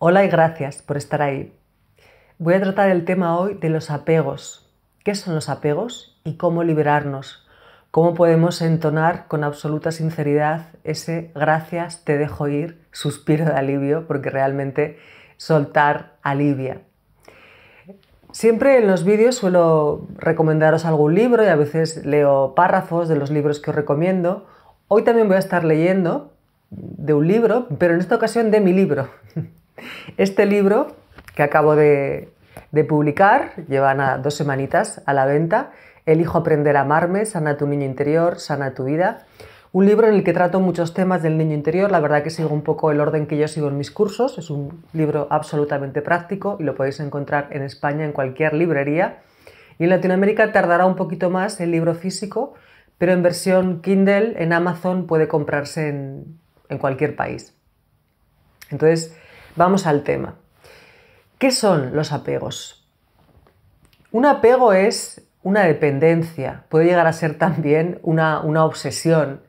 Hola y gracias por estar ahí. Voy a tratar el tema hoy de los apegos. ¿Qué son los apegos y cómo liberarnos? ¿Cómo podemos entonar con absoluta sinceridad ese gracias, te dejo ir, suspiro de alivio, porque realmente soltar alivia? Siempre en los vídeos suelo recomendaros algún libro y a veces leo párrafos de los libros que os recomiendo. Hoy también voy a estar leyendo de un libro, pero en esta ocasión de mi libro. Este libro que acabo de, publicar, lleva dos semanitas a la venta, Elijo aprender a amarme, sana tu niño interior, sana tu vida. Un libro en el que trato muchos temas del niño interior, la verdad que sigo un poco el orden que yo sigo en mis cursos, es un libro absolutamente práctico y lo podéis encontrar en España en cualquier librería. Y en Latinoamérica tardará un poquito más el libro físico, pero en versión Kindle en Amazon puede comprarse en, en cualquier país. Entonces, Vamos al tema. ¿Qué son los apegos? Un apego es una dependencia, puede llegar a ser también una, una obsesión.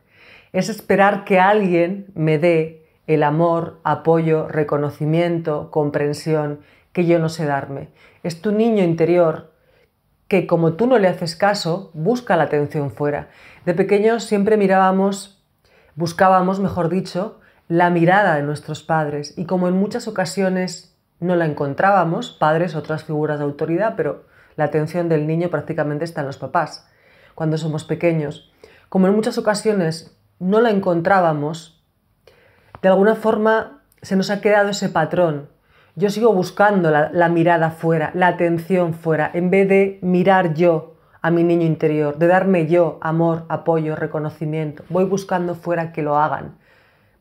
Es esperar que alguien me dé el amor, apoyo, reconocimiento, comprensión que yo no sé darme. Es tu niño interior que como tú no le haces caso, busca la atención fuera. De pequeños siempre mirábamos, buscábamos, mejor dicho, la mirada de nuestros padres y como en muchas ocasiones no la encontrábamos, padres, otras figuras de autoridad, pero la atención del niño prácticamente está en los papás cuando somos pequeños. Como en muchas ocasiones no la encontrábamos, de alguna forma se nos ha quedado ese patrón. Yo sigo buscando la, la mirada fuera, la atención fuera, en vez de mirar yo a mi niño interior, de darme yo amor, apoyo, reconocimiento. Voy buscando fuera que lo hagan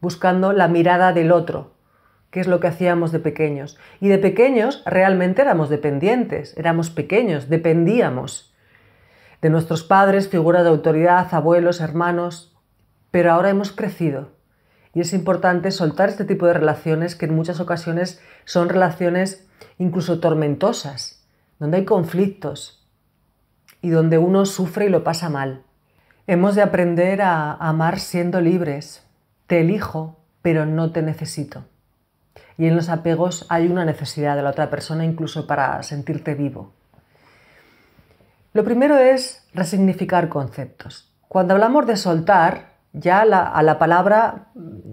buscando la mirada del otro, que es lo que hacíamos de pequeños. Y de pequeños realmente éramos dependientes, éramos pequeños, dependíamos de nuestros padres, figuras de autoridad, abuelos, hermanos, pero ahora hemos crecido. Y es importante soltar este tipo de relaciones que en muchas ocasiones son relaciones incluso tormentosas, donde hay conflictos y donde uno sufre y lo pasa mal. Hemos de aprender a amar siendo libres, te elijo, pero no te necesito. Y en los apegos hay una necesidad de la otra persona incluso para sentirte vivo. Lo primero es resignificar conceptos. Cuando hablamos de soltar, ya a la palabra mm,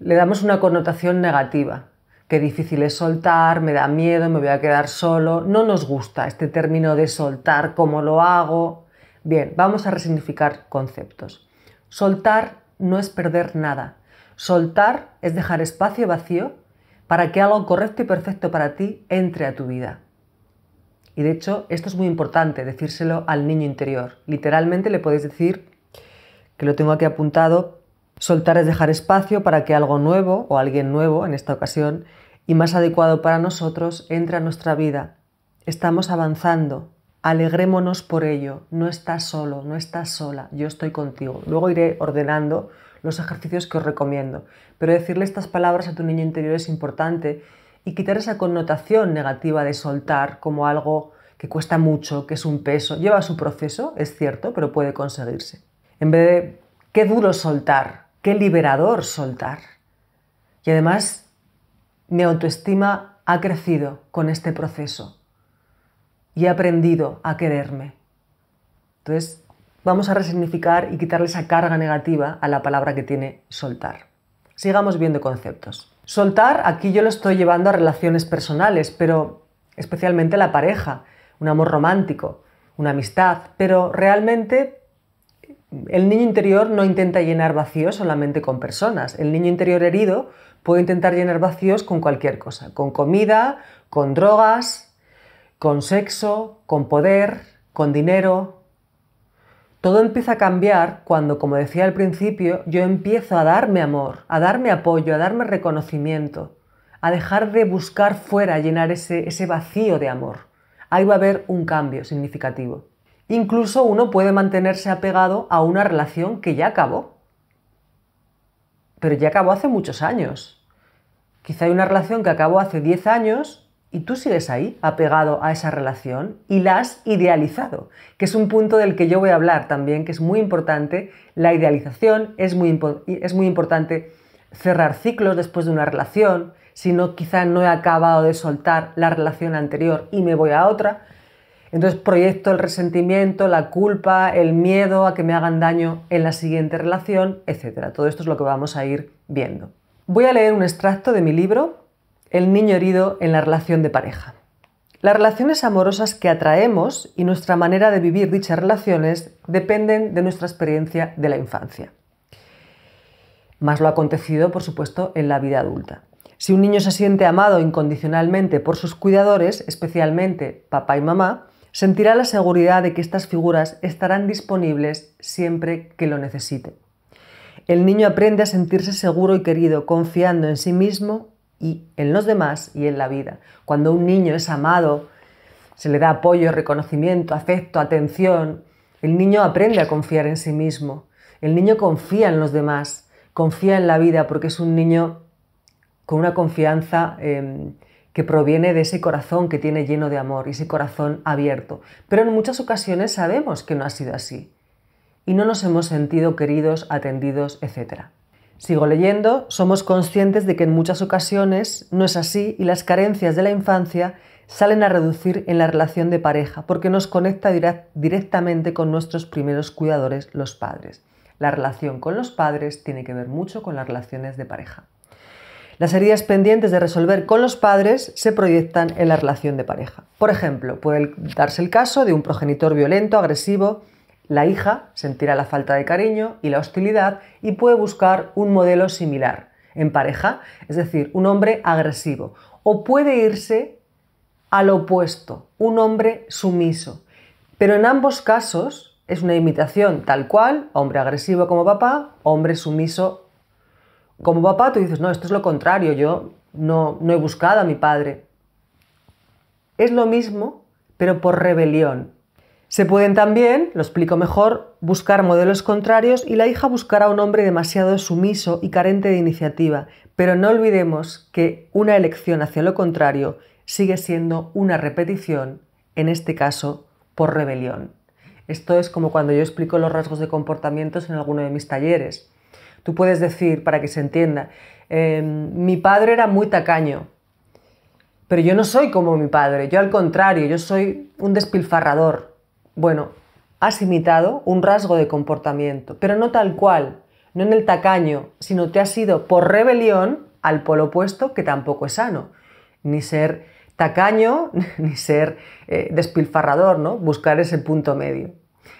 le damos una connotación negativa. Qué difícil es soltar, me da miedo, me voy a quedar solo. No nos gusta este término de soltar, cómo lo hago. Bien, vamos a resignificar conceptos. Soltar no es perder nada. Soltar es dejar espacio vacío para que algo correcto y perfecto para ti entre a tu vida. Y de hecho, esto es muy importante, decírselo al niño interior. Literalmente le podéis decir, que lo tengo aquí apuntado, soltar es dejar espacio para que algo nuevo o alguien nuevo, en esta ocasión, y más adecuado para nosotros, entre a nuestra vida. Estamos avanzando, Alegrémonos por ello, no estás solo, no estás sola, yo estoy contigo. Luego iré ordenando los ejercicios que os recomiendo, pero decirle estas palabras a tu niño interior es importante y quitar esa connotación negativa de soltar como algo que cuesta mucho, que es un peso. Lleva su proceso, es cierto, pero puede conseguirse. En vez de qué duro soltar, qué liberador soltar. Y además, mi autoestima ha crecido con este proceso y he aprendido a quererme. Entonces, vamos a resignificar y quitarle esa carga negativa a la palabra que tiene soltar. Sigamos viendo conceptos. Soltar, aquí yo lo estoy llevando a relaciones personales, pero especialmente la pareja, un amor romántico, una amistad, pero realmente el niño interior no intenta llenar vacíos solamente con personas. El niño interior herido puede intentar llenar vacíos con cualquier cosa, con comida, con drogas, con sexo, con poder, con dinero. Todo empieza a cambiar cuando, como decía al principio, yo empiezo a darme amor, a darme apoyo, a darme reconocimiento, a dejar de buscar fuera llenar ese, ese vacío de amor. Ahí va a haber un cambio significativo. Incluso uno puede mantenerse apegado a una relación que ya acabó. Pero ya acabó hace muchos años. Quizá hay una relación que acabó hace 10 años y tú sigues ahí, apegado a esa relación, y la has idealizado, que es un punto del que yo voy a hablar también, que es muy importante. La idealización es muy, es muy importante cerrar ciclos después de una relación, si no quizás no he acabado de soltar la relación anterior y me voy a otra. Entonces proyecto el resentimiento, la culpa, el miedo a que me hagan daño en la siguiente relación, etc. Todo esto es lo que vamos a ir viendo. Voy a leer un extracto de mi libro el niño herido en la relación de pareja. Las relaciones amorosas que atraemos y nuestra manera de vivir dichas relaciones dependen de nuestra experiencia de la infancia. Más lo ha acontecido, por supuesto, en la vida adulta. Si un niño se siente amado incondicionalmente por sus cuidadores, especialmente papá y mamá, sentirá la seguridad de que estas figuras estarán disponibles siempre que lo necesite. El niño aprende a sentirse seguro y querido, confiando en sí mismo y en los demás y en la vida. Cuando un niño es amado, se le da apoyo, reconocimiento, afecto, atención, el niño aprende a confiar en sí mismo. El niño confía en los demás, confía en la vida porque es un niño con una confianza em, que proviene de ese corazón que tiene lleno de amor y ese corazón abierto. Pero en muchas ocasiones sabemos que no ha sido así y no nos hemos sentido queridos, atendidos, etc. Sigo leyendo, somos conscientes de que en muchas ocasiones no es así y las carencias de la infancia salen a reducir en la relación de pareja porque nos conecta directamente con nuestros primeros cuidadores, los padres. La relación con los padres tiene que ver mucho con las relaciones de pareja. Las heridas pendientes de resolver con los padres se proyectan en la relación de pareja. Por ejemplo, puede darse el caso de un progenitor violento, agresivo, la hija sentirá la falta de cariño y la hostilidad y puede buscar un modelo similar en pareja, es decir, un hombre agresivo. O puede irse al opuesto, un hombre sumiso. Pero en ambos casos es una imitación tal cual, hombre agresivo como papá, hombre sumiso como papá. Tú dices, no, esto es lo contrario, yo no, no he buscado a mi padre. Es lo mismo, pero por rebelión, se pueden también, lo explico mejor, buscar modelos contrarios y la hija buscará un hombre demasiado sumiso y carente de iniciativa, pero no olvidemos que una elección hacia lo contrario sigue siendo una repetición, en este caso por rebelión. Esto es como cuando yo explico los rasgos de comportamientos en alguno de mis talleres. Tú puedes decir, para que se entienda, em, mi padre era muy tacaño, pero yo no soy como mi padre, yo al contrario, yo soy un despilfarrador, bueno, has imitado un rasgo de comportamiento, pero no tal cual, no en el tacaño, sino te has ido por rebelión al polo opuesto, que tampoco es sano. Ni ser tacaño, ni ser eh, despilfarrador, ¿no? Buscar ese punto medio.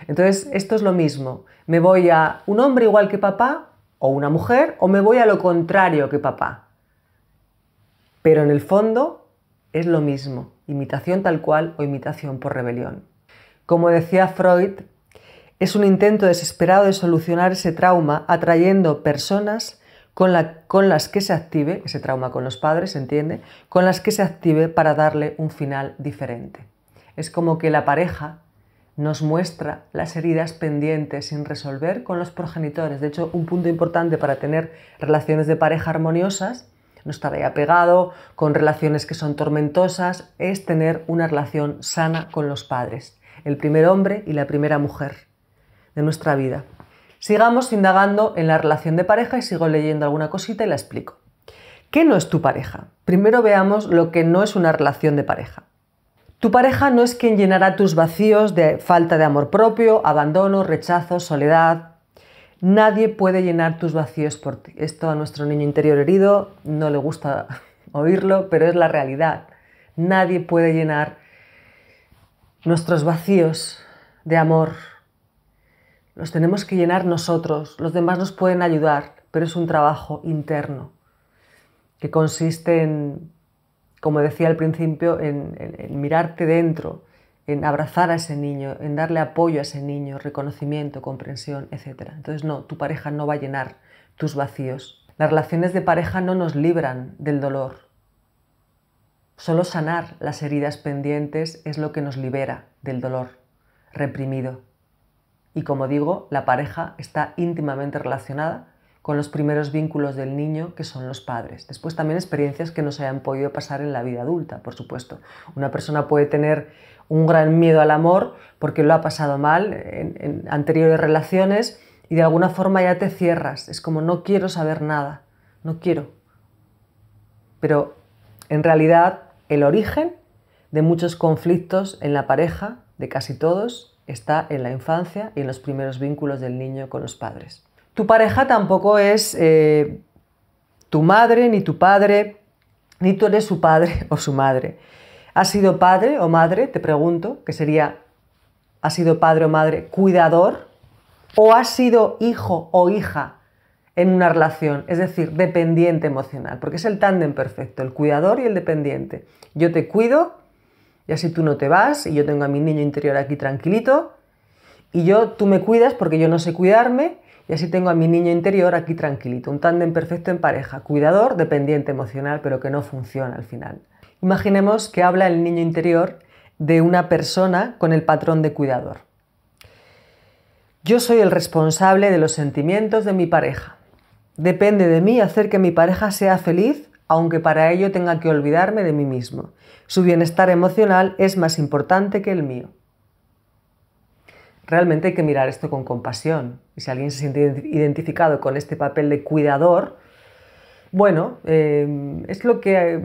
Entonces, esto es lo mismo. Me voy a un hombre igual que papá, o una mujer, o me voy a lo contrario que papá. Pero en el fondo es lo mismo, imitación tal cual o imitación por rebelión. Como decía Freud, es un intento desesperado de solucionar ese trauma atrayendo personas con, las que se active, ese trauma con los padres, ¿se entiende? Con las que se active para darle un final diferente. Es como que la pareja nos muestra las heridas pendientes sin resolver con los progenitores. De hecho, un punto importante para tener relaciones de pareja armoniosas, no estar ahí apegado, con relaciones que son tormentosas, es tener una relación sana con los padres el primer hombre y la primera mujer de nuestra vida. Sigamos indagando en la relación de pareja y sigo leyendo alguna cosita y la explico. ¿Qué no es tu pareja? Primero veamos lo que no es una relación de pareja. Tu pareja no es quien llenará tus vacíos de falta de amor propio, abandono, rechazo, soledad. Nadie puede llenar tus vacíos por ti. Esto a nuestro niño interior herido no le gusta oírlo, pero es la realidad. Nadie puede llenar Nuestros vacíos de amor los tenemos que llenar nosotros. Los demás nos pueden ayudar, pero es un trabajo interno que consiste en, como decía al principio, en, mirarte dentro, en abrazar a ese niño, en darle apoyo a ese niño, reconocimiento, comprensión, etc. Entonces, no, tu pareja no va a llenar tus vacíos. Las relaciones de pareja no nos libran del dolor, Solo sanar las heridas pendientes es lo que nos libera del dolor reprimido. Y como digo, la pareja está íntimamente relacionada con los primeros vínculos del niño que son los padres. Después también experiencias que no se hayan podido pasar en la vida adulta, por supuesto. Una persona puede tener un gran miedo al amor porque lo ha pasado mal en, en anteriores relaciones y de alguna forma ya te cierras. Es como no quiero saber nada, no quiero. Pero en realidad el origen de muchos conflictos en la pareja, de casi todos, está en la infancia y en los primeros vínculos del niño con los padres. Tu pareja tampoco es eh, tu madre, ni tu padre, ni tú eres su padre o su madre. ¿Has sido padre o madre? Te pregunto, que sería, ¿has sido padre o madre cuidador? ¿O has sido hijo o hija en una relación, es decir, dependiente emocional, porque es el tándem perfecto, el cuidador y el dependiente. Yo te cuido y así tú no te vas y yo tengo a mi niño interior aquí tranquilito y yo tú me cuidas porque yo no sé cuidarme y así tengo a mi niño interior aquí tranquilito, un tándem perfecto en pareja, cuidador, dependiente emocional, pero que no funciona al final. Imaginemos que habla el niño interior de una persona con el patrón de cuidador. Yo soy el responsable de los sentimientos de mi pareja. Depende de mí hacer que mi pareja sea feliz, aunque para ello tenga que olvidarme de mí mismo. Su bienestar emocional es más importante que el mío. Realmente hay que mirar esto con compasión. Y si alguien se siente identificado con este papel de cuidador, bueno, em, es lo que em,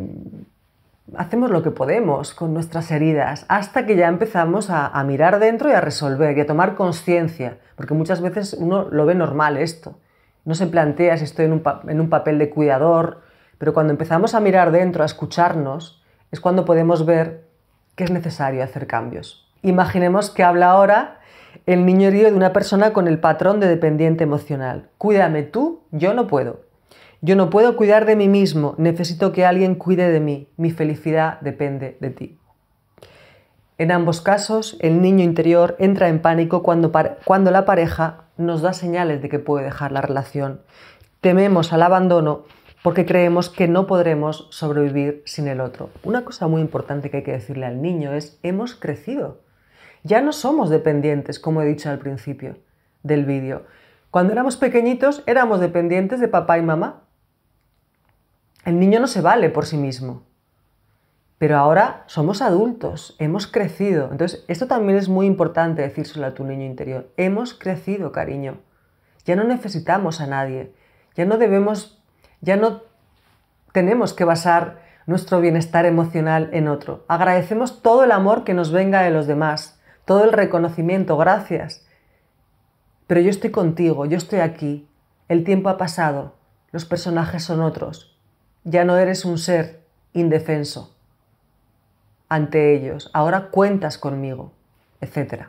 hacemos lo que podemos con nuestras heridas hasta que ya empezamos a, a mirar dentro y a resolver y a tomar conciencia, porque muchas veces uno lo ve normal esto no se plantea si estoy en un, papel de cuidador, pero cuando empezamos a mirar dentro, a escucharnos, es cuando podemos ver que es necesario hacer cambios. Imaginemos que habla ahora el niño herido de una persona con el patrón de dependiente emocional. Cuídame tú, yo no puedo. Yo no puedo cuidar de mí mismo, necesito que alguien cuide de mí. Mi felicidad depende de ti. En ambos casos, el niño interior entra en pánico cuando, cuando la pareja nos da señales de que puede dejar la relación. Tememos al abandono porque creemos que no podremos sobrevivir sin el otro. Una cosa muy importante que hay que decirle al niño es, hemos crecido. Ya no somos dependientes, como he dicho al principio del vídeo. Cuando éramos pequeñitos éramos dependientes de papá y mamá. El niño no se vale por sí mismo. Pero ahora somos adultos, hemos crecido. Entonces, esto también es muy importante decírselo a tu niño interior. Hemos crecido, cariño. Ya no necesitamos a nadie. Ya no debemos, ya no tenemos que basar nuestro bienestar emocional en otro. Agradecemos todo el amor que nos venga de los demás, todo el reconocimiento, gracias. Pero yo estoy contigo, yo estoy aquí. El tiempo ha pasado, los personajes son otros. Ya no eres un ser indefenso ante ellos, ahora cuentas conmigo, etc.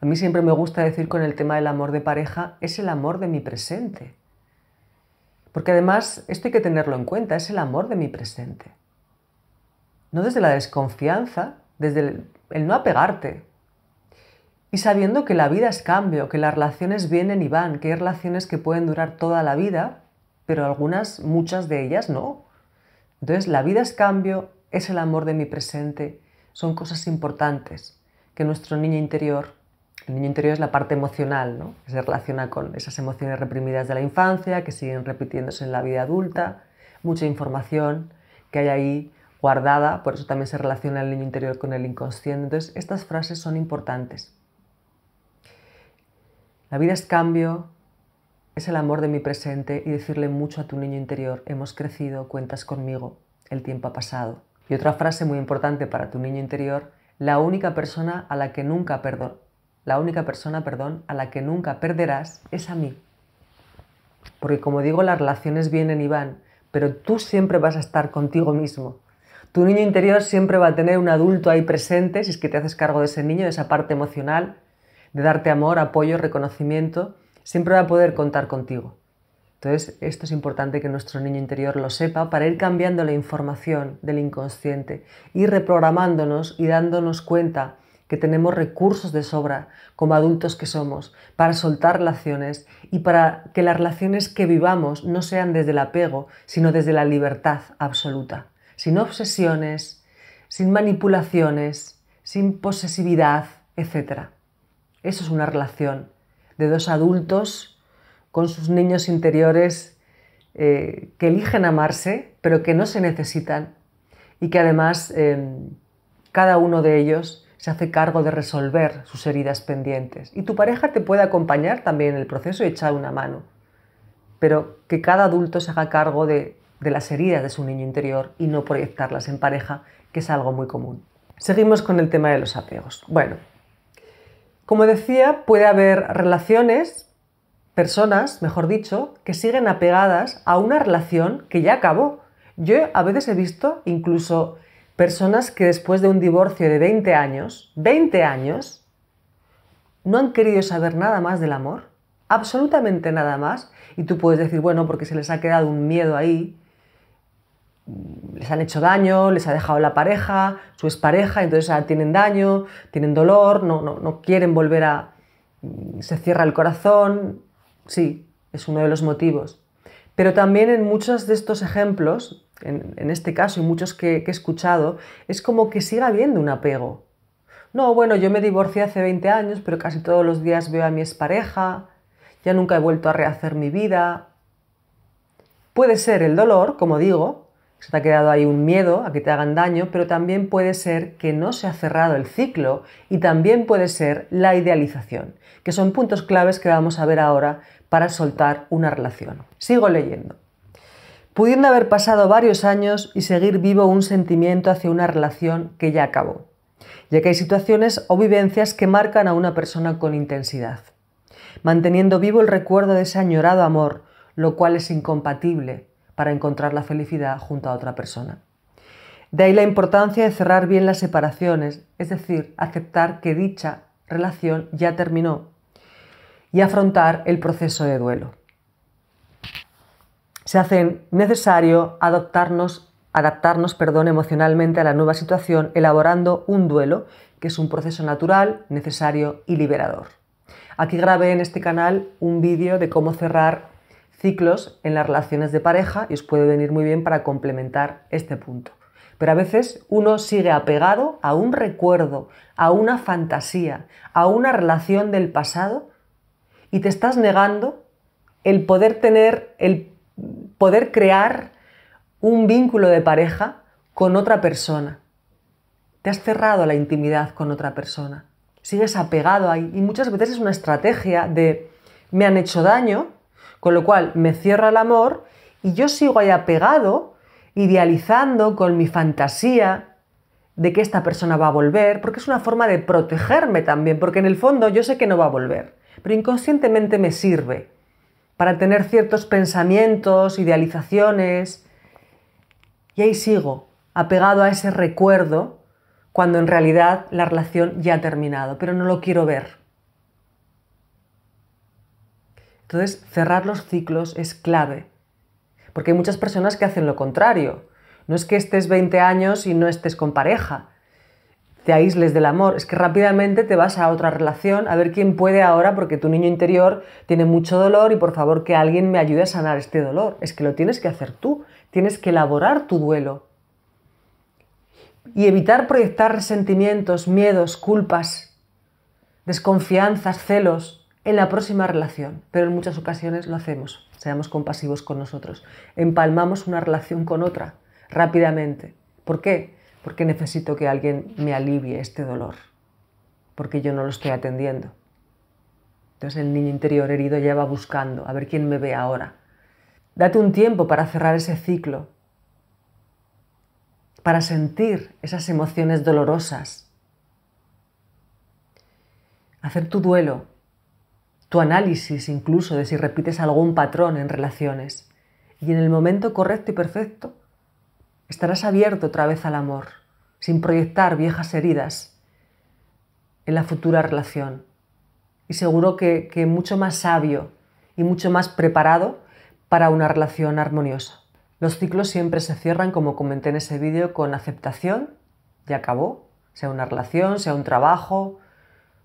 A mí siempre me gusta decir con el tema del amor de pareja, es el amor de mi presente. Porque además, esto hay que tenerlo en cuenta, es el amor de mi presente. No desde la desconfianza, desde el, no apegarte. Y sabiendo que la vida es cambio, que las relaciones vienen y van, que hay relaciones que pueden durar toda la vida, pero algunas, muchas de ellas no. Entonces, la vida es cambio, es el amor de mi presente son cosas importantes que nuestro niño interior, el niño interior es la parte emocional, ¿no? se relaciona con esas emociones reprimidas de la infancia, que siguen repitiéndose en la vida adulta, mucha información que hay ahí guardada, por eso también se relaciona el niño interior con el inconsciente. Entonces, estas frases son importantes. La vida es cambio, es el amor de mi presente y decirle mucho a tu niño interior, hemos crecido, cuentas conmigo, el tiempo ha pasado. Y otra frase muy importante para tu niño interior, la única persona a la que nunca la única persona, perdón, a la que nunca perderás es a mí. Porque como digo, las relaciones vienen y van, pero tú siempre vas a estar contigo mismo. Tu niño interior siempre va a tener un adulto ahí presente si es que te haces cargo de ese niño, de esa parte emocional, de darte amor, apoyo, reconocimiento, siempre va a poder contar contigo. Entonces, esto es importante que nuestro niño interior lo sepa para ir cambiando la información del inconsciente, ir reprogramándonos y dándonos cuenta que tenemos recursos de sobra como adultos que somos para soltar relaciones y para que las relaciones que vivamos no sean desde el apego, sino desde la libertad absoluta, sin obsesiones, sin manipulaciones, sin posesividad, etc. Eso es una relación de dos adultos con sus niños interiores eh, que eligen amarse, pero que no se necesitan y que además em, cada uno de ellos se hace cargo de resolver sus heridas pendientes. Y tu pareja te puede acompañar también en el proceso y echar una mano, pero que cada adulto se haga cargo de, de las heridas de su niño interior y no proyectarlas en pareja, que es algo muy común. Seguimos con el tema de los apegos. Bueno, como decía, puede haber relaciones personas, mejor dicho, que siguen apegadas a una relación que ya acabó. Yo a veces he visto incluso personas que después de un divorcio de 20 años, 20 años, no han querido saber nada más del amor, absolutamente nada más, y tú puedes decir, bueno, porque se les ha quedado un miedo ahí, les han hecho daño, les ha dejado la pareja, su expareja, entonces tienen daño, tienen dolor, no, no, no quieren volver a... Mm, se cierra el corazón, Sí, es uno de los motivos. Pero también en muchos de estos ejemplos, en, este caso y muchos que, que, he escuchado, es como que siga habiendo un apego. No, bueno, yo me divorcié hace 20 años, pero casi todos los días veo a mi expareja, ya nunca he vuelto a rehacer mi vida. Puede ser el dolor, como digo, se te ha quedado ahí un miedo a que te hagan daño, pero también puede ser que no se ha cerrado el ciclo y también puede ser la idealización, que son puntos claves que vamos a ver ahora para soltar una relación. Sigo leyendo. Pudiendo haber pasado varios años y seguir vivo un sentimiento hacia una relación que ya acabó, ya que hay situaciones o vivencias que marcan a una persona con intensidad, manteniendo vivo el recuerdo de ese añorado amor, lo cual es incompatible para encontrar la felicidad junto a otra persona. De ahí la importancia de cerrar bien las separaciones, es decir, aceptar que dicha relación ya terminó y afrontar el proceso de duelo. Se hace necesario adaptarnos, adaptarnos perdón, emocionalmente a la nueva situación elaborando un duelo, que es un proceso natural, necesario y liberador. Aquí grabé en este canal un vídeo de cómo cerrar ciclos en las relaciones de pareja y os puede venir muy bien para complementar este punto. Pero a veces uno sigue apegado a un recuerdo, a una fantasía, a una relación del pasado y te estás negando el poder tener, el poder crear un vínculo de pareja con otra persona. Te has cerrado la intimidad con otra persona. Sigues apegado ahí. Y muchas veces es una estrategia de me han hecho daño, con lo cual me cierra el amor y yo sigo ahí apegado, idealizando con mi fantasía, de que esta persona va a volver, porque es una forma de protegerme también, porque en el fondo yo sé que no va a volver pero inconscientemente me sirve para tener ciertos pensamientos, idealizaciones, y ahí sigo, apegado a ese recuerdo, cuando en realidad la relación ya ha terminado, pero no lo quiero ver. Entonces, cerrar los ciclos es clave, porque hay muchas personas que hacen lo contrario. No es que estés 20 años y no estés con pareja, te aísles del amor, es que rápidamente te vas a otra relación a ver quién puede ahora porque tu niño interior tiene mucho dolor y por favor que alguien me ayude a sanar este dolor. Es que lo tienes que hacer tú, tienes que elaborar tu duelo. Y evitar proyectar resentimientos, miedos, culpas, desconfianzas, celos en la próxima relación. Pero en muchas ocasiones lo hacemos, seamos compasivos con nosotros. Empalmamos una relación con otra rápidamente. ¿Por qué? porque necesito que alguien me alivie este dolor, porque yo no lo estoy atendiendo. Entonces el niño interior herido ya va buscando a ver quién me ve ahora. Date un tiempo para cerrar ese ciclo, para sentir esas emociones dolorosas, hacer tu duelo, tu análisis incluso de si repites algún patrón en relaciones. Y en el momento correcto y perfecto, estarás abierto otra vez al amor, sin proyectar viejas heridas en la futura relación. Y seguro que, mucho más sabio y mucho más preparado para una relación armoniosa. Los ciclos siempre se cierran, como comenté en ese vídeo, con aceptación, ya acabó, sea una relación, sea un trabajo,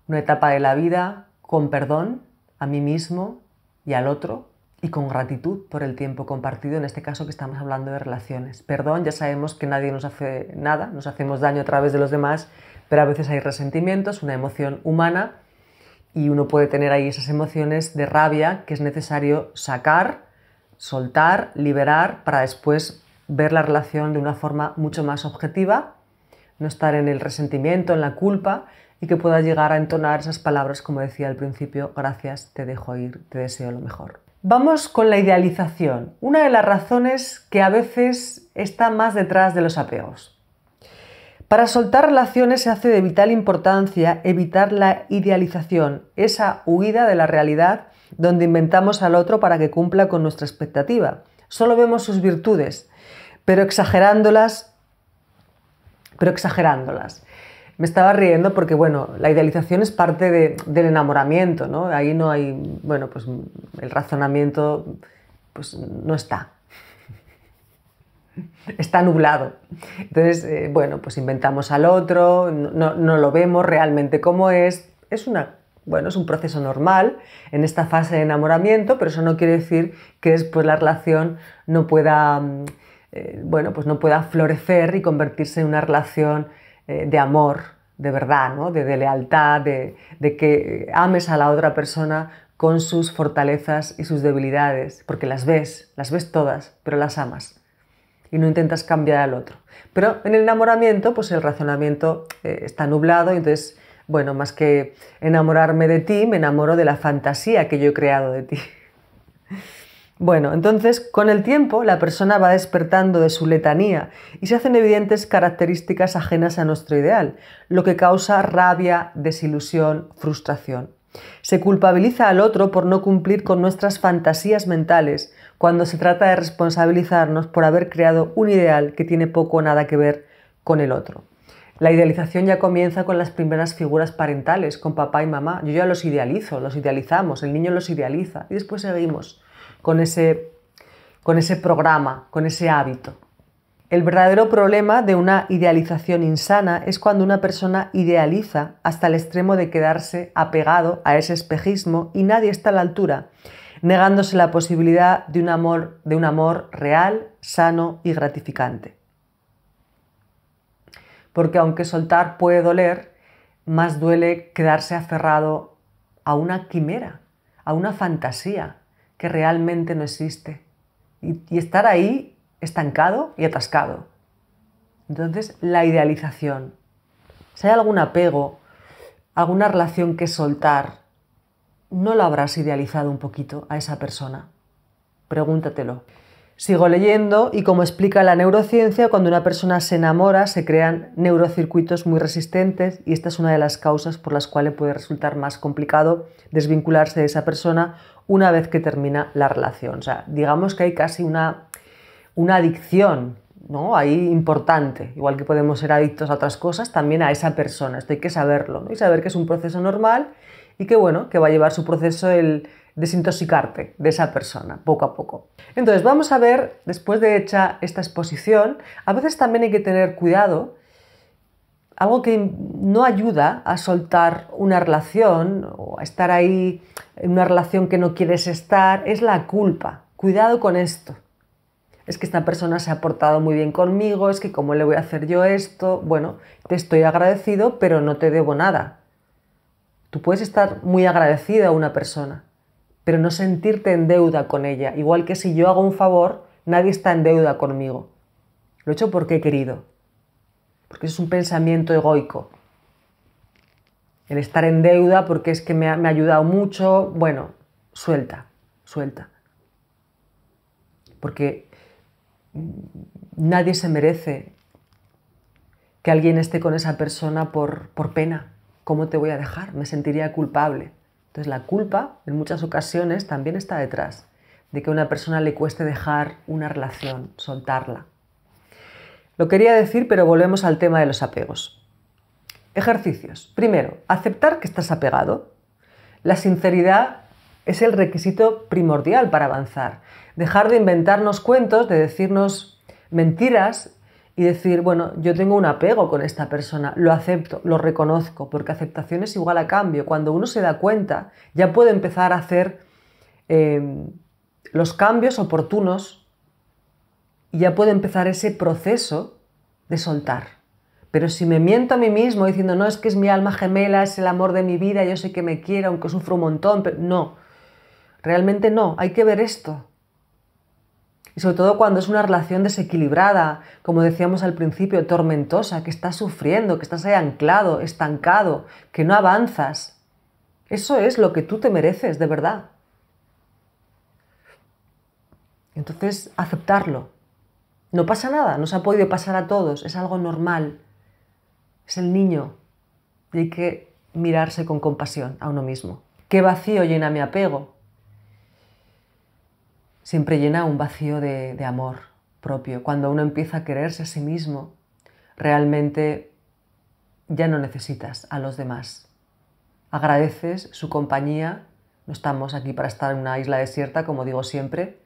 una etapa de la vida, con perdón a mí mismo y al otro, y con gratitud por el tiempo compartido, en este caso que estamos hablando de relaciones. Perdón, ya sabemos que nadie nos hace nada, nos hacemos daño a través de los demás, pero a veces hay resentimientos, una emoción humana y uno puede tener ahí esas emociones de rabia que es necesario sacar, soltar, liberar para después ver la relación de una forma mucho más objetiva, no estar en el resentimiento, en la culpa y que pueda llegar a entonar esas palabras como decía al principio, gracias, te dejo ir, te deseo lo mejor. Vamos con la idealización, una de las razones que a veces está más detrás de los apegos. Para soltar relaciones se hace de vital importancia evitar la idealización, esa huida de la realidad donde inventamos al otro para que cumpla con nuestra expectativa. Solo vemos sus virtudes, pero exagerándolas, pero exagerándolas me estaba riendo porque, bueno, la idealización es parte del enamoramiento, ¿no? Ahí no hay, bueno, pues el razonamiento pues no está. Está nublado. Entonces, eh, bueno, pues inventamos al otro, no, lo vemos realmente como es. Es una bueno, es un proceso normal en esta fase de enamoramiento, pero eso no quiere decir que después la relación no pueda, mm, eh, bueno, pues no pueda florecer y convertirse en una relación eh, de amor, de verdad, de, lealtad, de, que ames a la otra persona con sus fortalezas y sus debilidades, porque las ves, las ves todas, pero las amas y no intentas cambiar al otro. Pero en el enamoramiento, pues el razonamiento eh, está nublado, y entonces, bueno, más que enamorarme de ti, me enamoro de la fantasía que yo he creado de ti. Bueno, entonces con el tiempo la persona va despertando de su letanía y se hacen evidentes características ajenas a nuestro ideal, lo que causa rabia, desilusión, frustración. Se culpabiliza al otro por no cumplir con nuestras fantasías mentales cuando se trata de responsabilizarnos por haber creado un ideal que tiene poco o nada que ver con el otro. La idealización ya comienza con las primeras figuras parentales, con papá y mamá. Yo ya los idealizo, los idealizamos, el niño los idealiza y después seguimos con ese, programa, con ese hábito. El verdadero problema de una idealización insana es cuando una persona idealiza hasta el extremo de quedarse apegado a ese espejismo y nadie está a la altura, negándose la posibilidad de un amor, de un amor real, sano y gratificante. Porque aunque soltar puede doler, más duele quedarse aferrado a una quimera, a una fantasía, que realmente no existe. Y, estar ahí estancado y atascado. Entonces, la idealización. Si hay algún apego, alguna relación que soltar, ¿no la habrás idealizado un poquito a esa persona? Pregúntatelo. Sigo leyendo y como explica la neurociencia, cuando una persona se enamora se crean neurocircuitos muy resistentes y esta es una de las causas por las cuales puede resultar más complicado desvincularse de esa persona una vez que termina la relación. O sea, digamos que hay casi una, una adicción ¿no? Ahí importante, igual que podemos ser adictos a otras cosas, también a esa persona, esto hay que saberlo, Y saber que es un proceso normal y que bueno, que va a llevar su proceso el desintoxicarte de esa persona, poco a poco. Entonces, vamos a ver, después de hecha esta exposición, a veces también hay que tener cuidado algo que no ayuda a soltar una relación o a estar ahí en una relación que no quieres estar es la culpa. Cuidado con esto. Es que esta persona se ha portado muy bien conmigo, es que cómo le voy a hacer yo esto. Bueno, te estoy agradecido, pero no te debo nada. Tú puedes estar muy agradecido a una persona, pero no sentirte en deuda con ella. Igual que si yo hago un favor, nadie está en deuda conmigo. Lo he hecho porque he querido, porque es un pensamiento egoico. El estar en deuda porque es que me ha, ayudado mucho, bueno, suelta, suelta. Porque nadie se merece que alguien esté con esa persona por, por pena. ¿Cómo te voy a dejar? Me sentiría culpable. Entonces la culpa en muchas ocasiones también está detrás de que a una persona le cueste dejar una relación, soltarla. Lo quería decir, pero volvemos al tema de los apegos. Ejercicios. Primero, aceptar que estás apegado. La sinceridad es el requisito primordial para avanzar. Dejar de inventarnos cuentos, de decirnos mentiras y decir, bueno, yo tengo un apego con esta persona, lo acepto, lo reconozco, porque aceptación es igual a cambio. Cuando uno se da cuenta, ya puede empezar a hacer eh, los cambios oportunos y ya puedo empezar ese proceso de soltar. Pero si me miento a mí mismo diciendo, no, es que es mi alma gemela, es el amor de mi vida, yo sé que me quiere, aunque sufro un montón, pero no, realmente no, hay que ver esto. Y sobre todo cuando es una relación desequilibrada, como decíamos al principio, tormentosa, que estás sufriendo, que estás ahí anclado, estancado, que no avanzas. Eso es lo que tú te mereces, de verdad. Entonces, aceptarlo, no pasa nada, nos ha podido pasar a todos, es algo normal. Es el niño y hay que mirarse con compasión a uno mismo. ¿Qué vacío llena mi apego? Siempre llena un vacío de, amor propio. Cuando uno empieza a quererse a sí mismo, realmente ya no necesitas a los demás. Agradeces su compañía. No estamos aquí para estar en una isla desierta, como digo siempre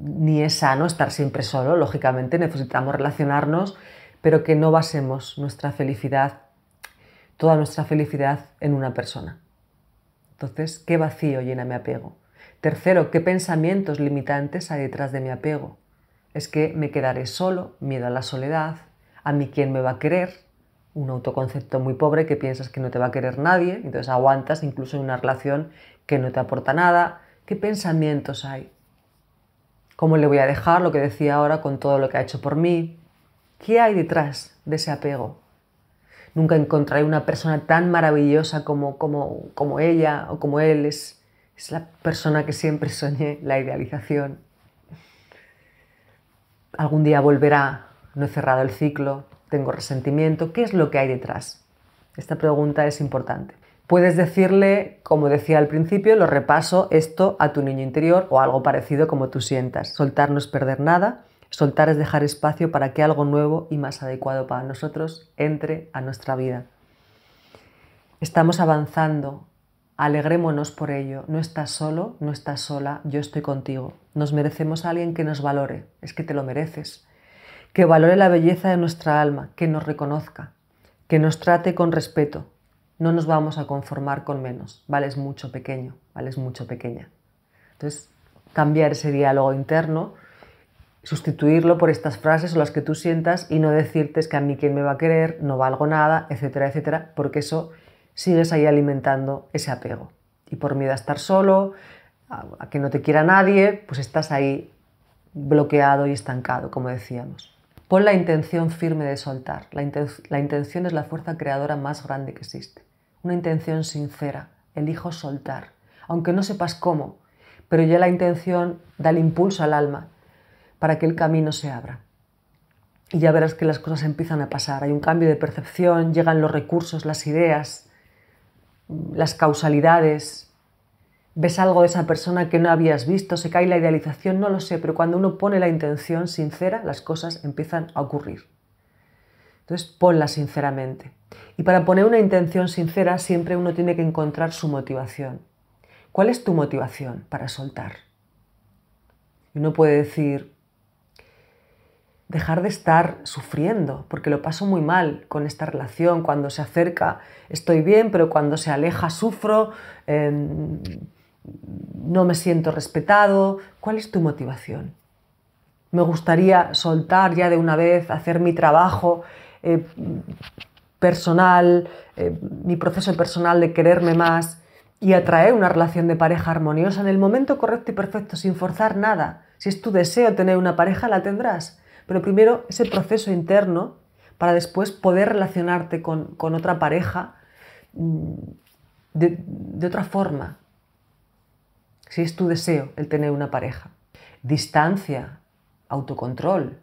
ni es sano estar siempre solo, lógicamente necesitamos relacionarnos, pero que no basemos nuestra felicidad, toda nuestra felicidad en una persona. Entonces, ¿qué vacío llena mi apego? Tercero, ¿qué pensamientos limitantes hay detrás de mi apego? Es que me quedaré solo, miedo a la soledad, a mí quién me va a querer, un autoconcepto muy pobre que piensas que no te va a querer nadie, entonces aguantas incluso en una relación que no te aporta nada. ¿Qué pensamientos hay? ¿Cómo le voy a dejar lo que decía ahora con todo lo que ha hecho por mí? ¿Qué hay detrás de ese apego? Nunca encontraré una persona tan maravillosa como, ella o como él. es la persona que siempre soñé, la idealización. Algún día volverá, no he cerrado el ciclo, tengo resentimiento. ¿Qué es lo que hay detrás? Esta pregunta es importante. Puedes decirle, como decía al principio, lo repaso esto a tu niño interior o algo parecido como tú sientas. Soltar no es perder nada, soltar es dejar espacio para que algo nuevo y más adecuado para nosotros entre a nuestra vida. Estamos avanzando, alegrémonos por ello. No estás solo, no estás sola, yo estoy contigo. Nos merecemos a alguien que nos valore, es que te lo mereces. Que valore la belleza de nuestra alma, que nos reconozca, que nos trate con respeto, no nos vamos a conformar con menos. Vales mucho pequeño, es mucho pequeña. Entonces, cambiar ese diálogo interno, sustituirlo por estas frases o las que tú sientas y no decirte es que a mí quién me va a querer, no valgo nada, etcétera, etcétera, porque eso sigues ahí alimentando ese apego. Y por miedo a estar solo, a que no te quiera nadie, pues estás ahí bloqueado y estancado, como decíamos. Pon la intención firme de soltar. la intención es la fuerza creadora más grande que existe una intención sincera. Elijo soltar, aunque no sepas cómo, pero ya la intención da el impulso al alma para que el camino se abra. Y ya verás que las cosas empiezan a pasar. Hay un cambio de percepción, llegan los recursos, las ideas, las causalidades. Ves algo de esa persona que no habías visto, se cae la idealización, no lo sé, pero cuando uno pone la intención sincera, las cosas empiezan a ocurrir. Entonces, ponla sinceramente. Y para poner una intención sincera, siempre uno tiene que encontrar su motivación. ¿Cuál es tu motivación para soltar? Uno puede decir, dejar de estar sufriendo, porque lo paso muy mal con esta relación. Cuando se acerca estoy bien, pero cuando se aleja sufro, em, no me siento respetado. ¿Cuál es tu motivación? Me gustaría soltar ya de una vez, hacer mi trabajo eh, personal, eh, mi proceso personal de quererme más y atraer una relación de pareja armoniosa en el momento correcto y perfecto, sin forzar nada. Si es tu deseo tener una pareja, la tendrás. Pero primero ese proceso interno para después poder relacionarte con, otra pareja mm, de otra forma. Si es tu deseo el tener una pareja. Distancia, autocontrol,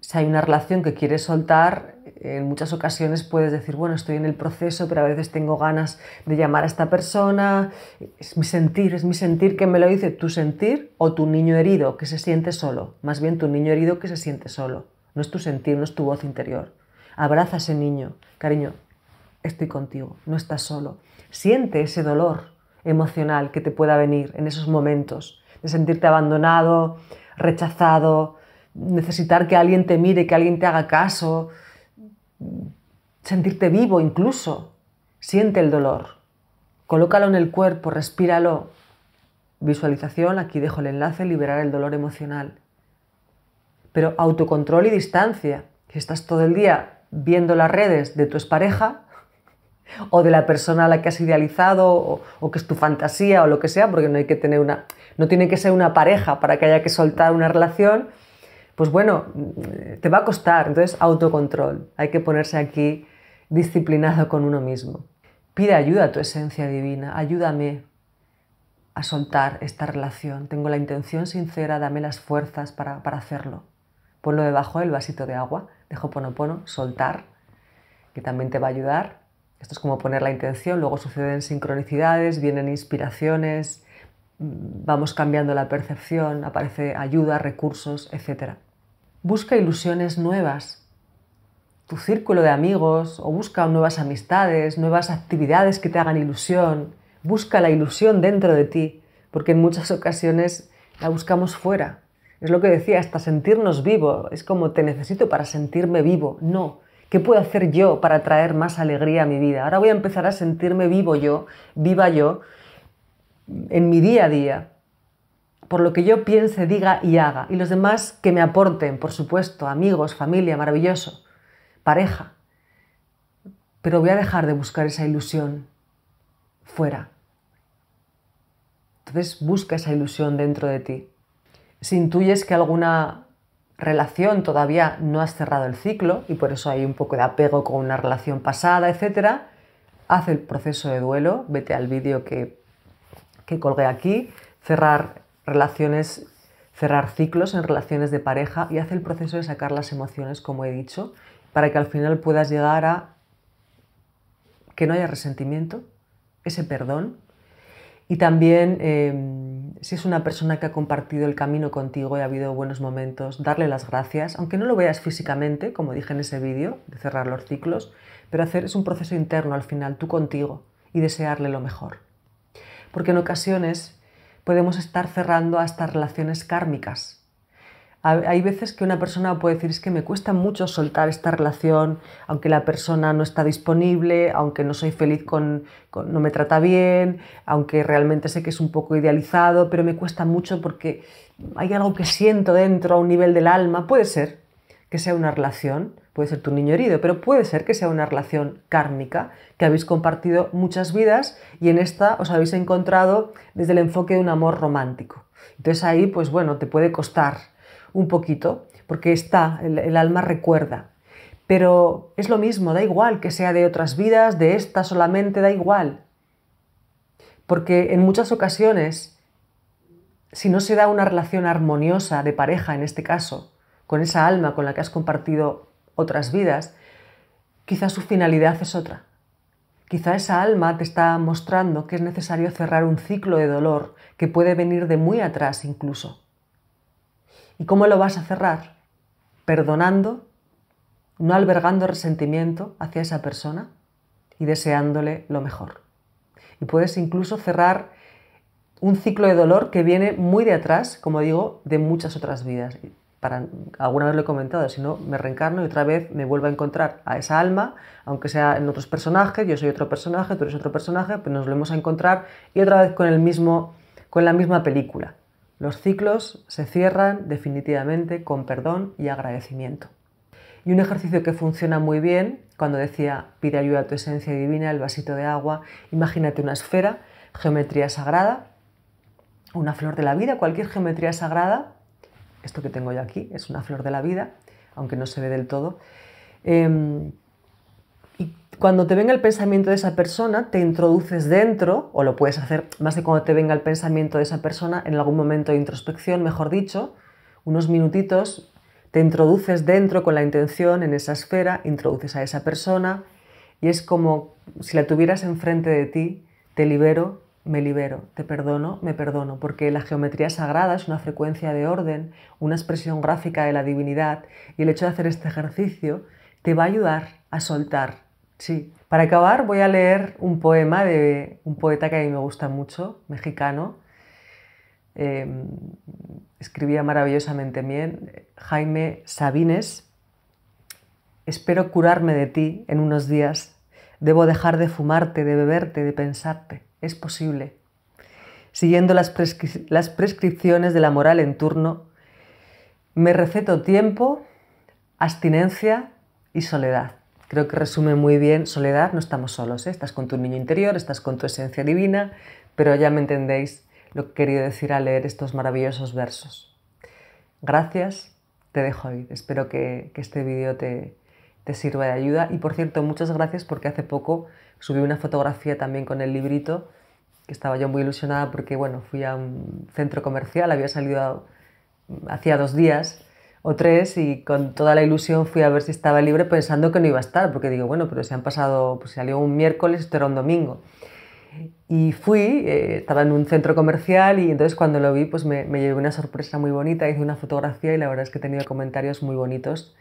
si hay una relación que quieres soltar, en muchas ocasiones puedes decir, bueno, estoy en el proceso, pero a veces tengo ganas de llamar a esta persona, es mi sentir, es mi sentir que me lo dice tu sentir o tu niño herido que se siente solo, más bien tu niño herido que se siente solo, no es tu sentir, no es tu voz interior. Abraza a ese niño, cariño, estoy contigo, no estás solo. Siente ese dolor emocional que te pueda venir en esos momentos de sentirte abandonado, rechazado, necesitar que alguien te mire, que alguien te haga caso, sentirte vivo incluso. Siente el dolor, colócalo en el cuerpo, respíralo. Visualización, aquí dejo el enlace, liberar el dolor emocional. Pero autocontrol y distancia. ...que estás todo el día viendo las redes de tu pareja o de la persona a la que has idealizado o, que es tu fantasía o lo que sea, porque no hay que tener una, no tiene que ser una pareja para que haya que soltar una relación, pues bueno, te va a costar. Entonces, autocontrol. Hay que ponerse aquí disciplinado con uno mismo. Pide ayuda a tu esencia divina, ayúdame a soltar esta relación. Tengo la intención sincera, dame las fuerzas para, hacerlo. Ponlo debajo del vasito de agua, dejo ponopono, soltar, que también te va a ayudar. Esto es como poner la intención, luego suceden sincronicidades, vienen inspiraciones, vamos cambiando la percepción, aparece ayuda, recursos, etc. Busca ilusiones nuevas, tu círculo de amigos o busca nuevas amistades, nuevas actividades que te hagan ilusión. Busca la ilusión dentro de ti, porque en muchas ocasiones la buscamos fuera. Es lo que decía, hasta sentirnos vivo, es como te necesito para sentirme vivo. No, ¿qué puedo hacer yo para traer más alegría a mi vida? Ahora voy a empezar a sentirme vivo yo, viva yo, en mi día a día, por lo que yo piense, diga y haga, y los demás que me aporten, por supuesto, amigos, familia, maravilloso, pareja. Pero voy a dejar de buscar esa ilusión fuera. Entonces busca esa ilusión dentro de ti. Si intuyes que alguna relación todavía no has cerrado el ciclo y por eso hay un poco de apego con una relación pasada, etc., haz el proceso de duelo, vete al vídeo que que colgué aquí, cerrar relaciones, cerrar ciclos en relaciones de pareja y hacer el proceso de sacar las emociones, como he dicho, para que al final puedas llegar a que no haya resentimiento, ese perdón. Y también, em, si es una persona que ha compartido el camino contigo y ha habido buenos momentos, darle las gracias, aunque no lo veas físicamente, como dije en ese vídeo, de cerrar los ciclos, pero hacer es un proceso interno al final, tú contigo, y desearle lo mejor porque en ocasiones podemos estar cerrando a estas relaciones kármicas. Hay veces que una persona puede decir, es que me cuesta mucho soltar esta relación, aunque la persona no está disponible, aunque no soy feliz con, con, no me trata bien, aunque realmente sé que es un poco idealizado, pero me cuesta mucho porque hay algo que siento dentro a un nivel del alma, puede ser que sea una relación, puede ser tu niño herido, pero puede ser que sea una relación kármica, que habéis compartido muchas vidas y en esta os habéis encontrado desde el enfoque de un amor romántico. Entonces ahí, pues bueno, te puede costar un poquito, porque está, el, el alma recuerda. Pero es lo mismo, da igual que sea de otras vidas, de esta solamente, da igual. Porque en muchas ocasiones, si no se da una relación armoniosa de pareja, en este caso, con esa alma con la que has compartido otras vidas, quizá su finalidad es otra. Quizá esa alma te está mostrando que es necesario cerrar un ciclo de dolor que puede venir de muy atrás incluso. ¿Y cómo lo vas a cerrar? Perdonando, no albergando resentimiento hacia esa persona y deseándole lo mejor. Y puedes incluso cerrar un ciclo de dolor que viene muy de atrás, como digo, de muchas otras vidas alguna vez lo he comentado, si no me reencarno y otra vez me vuelvo a encontrar a esa alma, aunque sea en otros personajes, yo soy otro personaje, tú eres otro personaje, pues nos volvemos a encontrar y otra vez con, el mismo, con la misma película. Los ciclos se cierran definitivamente con perdón y agradecimiento. Y un ejercicio que funciona muy bien, cuando decía pide ayuda a tu esencia divina, el vasito de agua, imagínate una esfera, geometría sagrada, una flor de la vida, cualquier geometría sagrada, esto que tengo yo aquí es una flor de la vida, aunque no se ve del todo. Em, y cuando te venga el pensamiento de esa persona, te introduces dentro, o lo puedes hacer más de cuando te venga el pensamiento de esa persona, en algún momento de introspección, mejor dicho, unos minutitos, te introduces dentro con la intención en esa esfera, introduces a esa persona y es como si la tuvieras enfrente de ti, te libero me libero, te perdono, me perdono, porque la geometría sagrada es una frecuencia de orden, una expresión gráfica de la divinidad, y el hecho de hacer este ejercicio te va a ayudar a soltar. Sí. Para acabar voy a leer un poema de un poeta que a mí me gusta mucho, mexicano. Em, escribía maravillosamente bien, Jaime Sabines. Espero curarme de ti en unos días Debo dejar de fumarte, de beberte, de pensarte. Es posible. Siguiendo las, las prescripciones de la moral en turno, me receto tiempo, abstinencia y soledad. Creo que resume muy bien soledad, no estamos solos, ¿eh? estás con tu niño interior, estás con tu esencia divina, pero ya me entendéis lo que quería decir al leer estos maravillosos versos. Gracias, te dejo hoy. Espero que, que este vídeo te, sirva de ayuda. Y por cierto, muchas gracias porque hace poco subí una fotografía también con el librito, que estaba yo muy ilusionada porque, bueno, fui a un centro comercial, había salido hacía dos días o tres y con toda la ilusión fui a ver si estaba libre pensando que no iba a estar, porque digo, bueno, pero se han pasado, pues salió un miércoles, esto era un domingo. Y fui, eh, estaba en un centro comercial y entonces cuando lo vi pues me, me llevé una sorpresa muy bonita, hice una fotografía y la verdad es que he tenido comentarios muy bonitos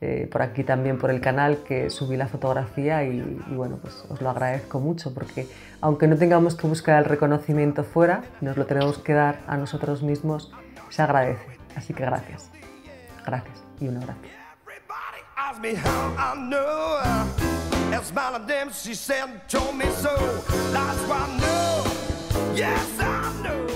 eh, por aquí también por el canal que subí la fotografía y, bueno, pues os lo agradezco mucho porque aunque no tengamos que buscar el reconocimiento fuera, nos lo tenemos que dar a nosotros mismos, se agradece. Así que gracias. Gracias y una gracias